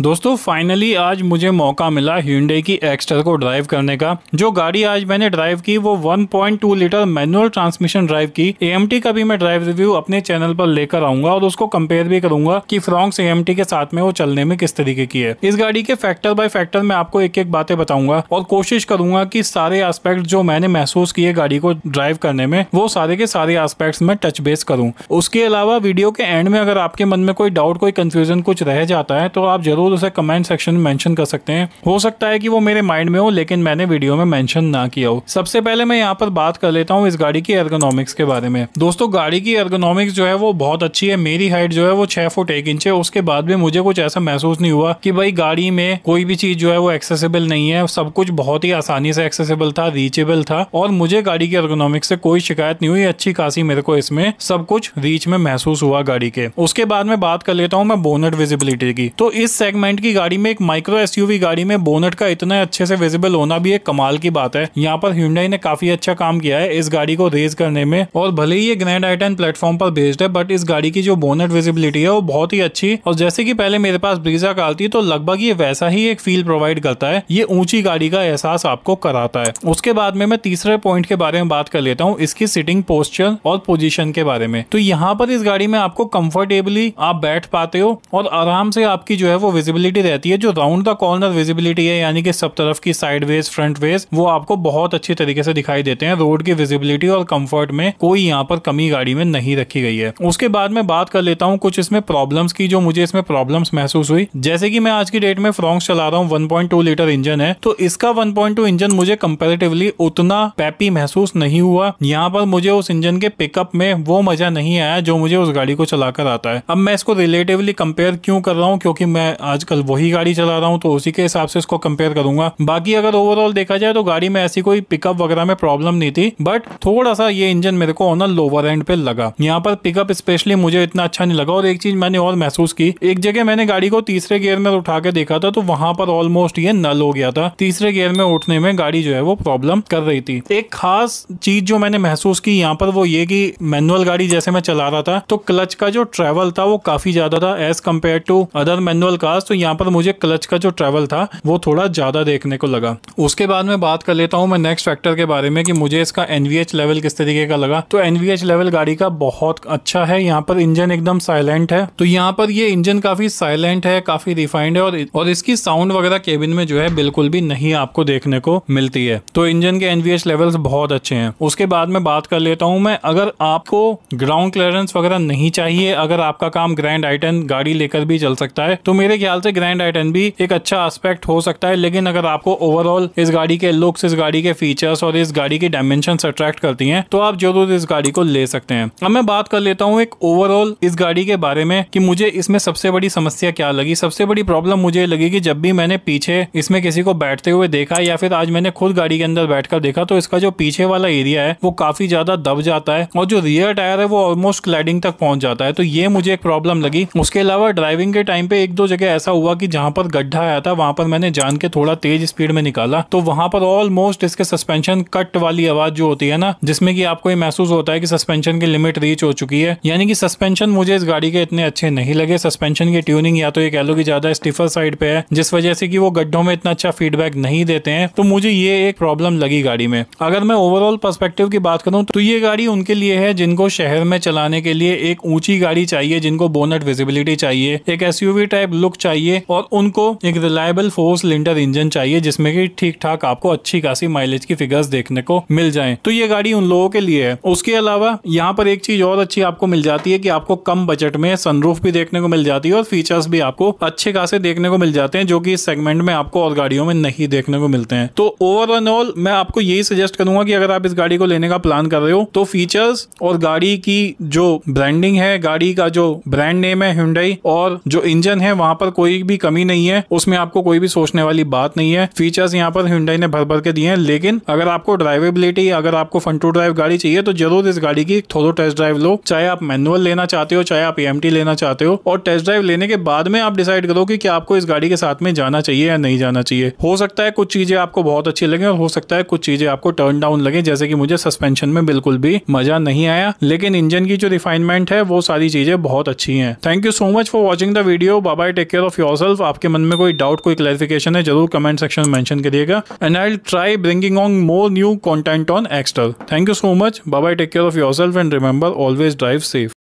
दोस्तों फाइनली आज मुझे मौका मिला हिंडे की एक्स्टर को ड्राइव करने का जो गाड़ी आज मैंने ड्राइव की वो 1.2 लीटर मैनुअल ट्रांसमिशन ड्राइव की ए का भी मैं ड्राइव रिव्यू अपने चैनल पर लेकर आऊंगा और उसको कंपेयर भी करूंगा कि फ्रॉक्स ए के साथ में वो चलने में किस तरीके की है इस गाड़ी के फैक्टर बाय फैक्टर में आपको एक एक बातें बताऊंगा और कोशिश करूंगा की सारे आस्पेक्ट जो मैंने महसूस किए गाड़ी को ड्राइव करने में वो सारे के सारे आस्पेक्ट में टच बेस करूँ उसके अलावा वीडियो के एंड में अगर आपके मन में कोई डाउट कोई कंफ्यूजन कुछ रह जाता है तो आप जरूर जरूर तो उसे कमेंट सेक्शन में मेंशन कर सकते हैं हो सकता है कि वो मेरे माइंड में हो लेकिन मैंने वीडियो में मेंशन ना किया हो सबसे पहले मैं यहाँ पर बात कर लेता हूँ इस गाड़ी की एर्गोनॉमिक्स के बारे में दोस्तों गाड़ी की एर्गोनॉमिक्स जो है वो बहुत अच्छी है मेरी हाइट जो है वो छह फुट एक इंच है उसके बाद भी मुझे कुछ ऐसा महसूस नहीं हुआ की भाई गाड़ी में कोई भी चीज जो है वो एक्सेसिबल नहीं है सब कुछ बहुत ही आसानी से एक्सेसिबल था रीचेबल था और मुझे गाड़ी की एर्गोनॉमिक्स से कोई शिकायत नहीं हुई अच्छी खासी मेरे को इसमें सब कुछ रीच में महसूस हुआ गाड़ी के उसके बाद में बात कर लेता हूँ मैं बोनट विजिबिलिटी की तो इस सेगमेंट की गाड़ी में एक माइक्रो एस गाड़ी में बोनट का इतना अच्छे से विजिबल होना भी एक कमाल की बात है यहाँ पर हिंडाई ने काफी अच्छा काम किया है इस गाड़ी को रेज करने में और भले ही ये ग्रैंड आई प्लेटफॉर्म पर बेस्ड है बट इस गाड़ी की जो बोनट विजिबिलिटी है वो बहुत ही अच्छी और जैसे की पहले मेरे पास ब्रीजा कार थी तो लगभग ये वैसा ही एक फील प्रोवाइड करता है ये ऊंची गाड़ी का एहसास आपको कराता है उसके बाद में मैं तीसरे पॉइंट के बारे में बात कर लेता हूँ इसकी सिटिंग पोस्चर और पोजीशन के बारे में तो यहाँ पर इस गाड़ी में आपको कंफर्टेबली आप बैठ पाते हो और आराम से आपकी जो है वो विजिबिलिटी रहती है जो राउंड द कॉर्नर विजिबिलिटी है यानी कि सब तरफ की साइड वेज फ्रंट वेज वो आपको बहुत अच्छे तरीके से दिखाई देते हैं रोड की विजिबिलिटी और कम्फर्ट में कोई यहाँ पर कमी गाड़ी में नहीं रखी गई है उसके बाद में बात कर लेता हूँ कुछ इसमें प्रॉब्लम की जो मुझे इसमें प्रॉब्लम महसूस हुई जैसे की मैं आज की डेट में फ्रॉन्स चला रहा हूँ वन लीटर इंजन है तो इसका वन इंजन मुझे कंपेरेटिवली उतना पैपी महसूस नहीं हुआ यहाँ पर मुझे उस इंजन के पिकअप में वो मजा नहीं आया जो मुझे उस गाड़ी को चलाकर आता है अब मैं इसको रिलेटिवली कंपेयर क्यों कर रहा हूँ क्योंकि मैं आजकल वही गाड़ी चला रहा हूँ तो उसी के हिसाब से इसको कंपेयर करूंगा बाकी अगर ओवरऑल देखा जाए तो गाड़ी में ऐसी कोई पिकअप वगैरह में प्रॉब्लम नहीं थी बट थोड़ा सा ये इंजन मेरे को ऑनर लोअर एंड पे लगा यहाँ पर पिकअप स्पेशली मुझे इतना अच्छा नहीं लगा और एक चीज मैंने और महसूस की एक जगह मैंने गाड़ी को तीसरे गियर में उठा के देखा था तो वहां पर ऑलमोस्ट ये नल हो गया था तीसरे गियर में उठने में गाड़ी जो है वो प्रॉब्लम कर रही थी एक खास चीज जो मैंने महसूस की यहाँ पर वो ये की मैनुअल गाड़ी जैसे मैं चला रहा था तो क्लच का जो ट्रेवल था वो काफी ज्यादा था as compare to other manual cars पास तो यहाँ पर मुझे क्लच का जो ट्रेवल था वो थोड़ा ज़्यादा देखने को लगा उसके बाद में बात कर लेता हूँ मैं नेक्स्ट फैक्टर के बारे में कि मुझे इसका एनवीएच लेवल किस तरीके का लगा तो एनवीएच लेवल गाड़ी का बहुत अच्छा है यहाँ पर इंजन एकदम साइलेंट है तो यहाँ पर ये इंजन काफ़ी साइलेंट है काफ़ी रिफाइंड है और, और इसकी साउंड वगैरह केबिन में जो है बिल्कुल भी नहीं आपको देखने को मिलती है तो इंजन के एनवीएच लेवल बहुत अच्छे हैं उसके बाद में बात कर लेता हूँ मैं अगर आपको ग्राउंड क्लियरेंस वगैरह नहीं चाहिए अगर आपका काम ग्रैंड आइटन गाड़ी लेकर भी चल सकता है तो मेरे ख्याल ख्याल से ग्रैंड आई टेन भी एक अच्छा एस्पेक्ट हो सकता है लेकिन अगर आपको ओवरऑल इस गाड़ी के लुक्स इस गाड़ी के फीचर्स और इस गाड़ी की डायमेंशन अट्रैक्ट करती है तो आप जरूर इस गाड़ी को ले सकते हैं अब मैं बात कर लेता हूँ एक ओवरऑल इस गाड़ी के बारे में कि मुझे इसमें सबसे बड़ी समस्या क्या लगी सबसे बड़ी प्रॉब्लम मुझे लगी कि जब भी मैंने पीछे इसमें किसी को बैठते हुए देखा या फिर आज मैंने खुद गाड़ी के अंदर बैठकर देखा तो इसका जो पीछे वाला एरिया है वो काफी ज्यादा दब जाता है और जो रियर टायर है वो ऑलमोस्ट क्लाइडिंग तक पहुंच जाता है तो ये मुझे एक प्रॉब्लम लगी उसके अलावा ड्राइविंग के टाइम पे एक दो जगह ऐसा ऐसा हुआ कि जहां पर गड्ढा आया था वहां पर मैंने जान के थोड़ा तेज स्पीड में निकाला तो वहां पर ऑलमोस्ट इसके सस्पेंशन कट वाली आवाज जो होती है ना जिसमें कि आपको ये महसूस होता है कि सस्पेंशन की लिमिट रीच हो चुकी है यानी कि सस्पेंशन मुझे इस गाड़ी के इतने अच्छे नहीं लगे सस्पेंशन की ट्यूनिंग या तो ये कह लो कि ज्यादा स्टिफर साइड पे है जिस वजह से कि वो गड्ढों में इतना अच्छा फीडबैक नहीं देते हैं तो मुझे ये एक प्रॉब्लम लगी गाड़ी में अगर मैं ओवरऑल पर्सपेक्टिव की बात करूं तो ये गाड़ी उनके लिए है जिनको शहर में चलाने के लिए एक ऊंची गाड़ी चाहिए जिनको बोनट विजिबिलिटी चाहिए एक एसयूवी टाइप लुक चाहिए चाहिए और उनको एक रिलायबल फोर्स लिंटर इंजन चाहिए जिसमें कि ठीक ठाक आपको अच्छी खासी माइलेज की फिगर्स देखने को मिल जाए तो ये गाड़ी उन लोगों के लिए है उसके अलावा यहाँ पर एक चीज और अच्छी आपको मिल जाती है कि आपको कम बजट में सनरूफ भी देखने को मिल जाती है और फीचर्स भी आपको अच्छे खासे देखने को मिल जाते हैं जो कि इस सेगमेंट में आपको और गाड़ियों में नहीं देखने को मिलते हैं तो ओवर एंड ऑल मैं आपको यही सजेस्ट करूंगा कि अगर आप इस गाड़ी को लेने का प्लान कर रहे हो तो फीचर्स और गाड़ी की जो ब्रांडिंग है गाड़ी का जो ब्रांड नेम है हुडई और जो इंजन है वहां पर कोई भी कमी नहीं है उसमें आपको कोई भी सोचने वाली बात नहीं है फीचर्स यहाँ पर हिंडाई ने भर भर के दिए हैं लेकिन अगर आपको ड्राइवेबिलिटी अगर आपको फन टू ड्राइव गाड़ी चाहिए तो जरूर इस गाड़ी की थोड़ो टेस्ट ड्राइव लो चाहे आप मैनुअल लेना चाहते हो चाहे आप एम लेना चाहते हो और टेस्ट ड्राइव लेने के बाद में आप डिसाइड करो कि क्या आपको इस गाड़ी के साथ में जाना चाहिए या नहीं जाना चाहिए हो सकता है कुछ चीजें आपको बहुत अच्छी लगे और हो सकता है कुछ चीजें आपको टर्न डाउन लगे जैसे कि मुझे सस्पेंशन में बिल्कुल भी मजा नहीं आया लेकिन इंजन की जो रिफाइनमेंट है वो सारी चीजें बहुत अच्छी है thank you so much for watching the video बाबा take care of yourself आपके मन में कोई डाउट कोई क्लैरिफिकेशन है जरूर कमेंट सेक्शन में मैंशन करिएगा and I try bringing on more new content on Exter thank you so much bye take care of yourself and remember always drive safe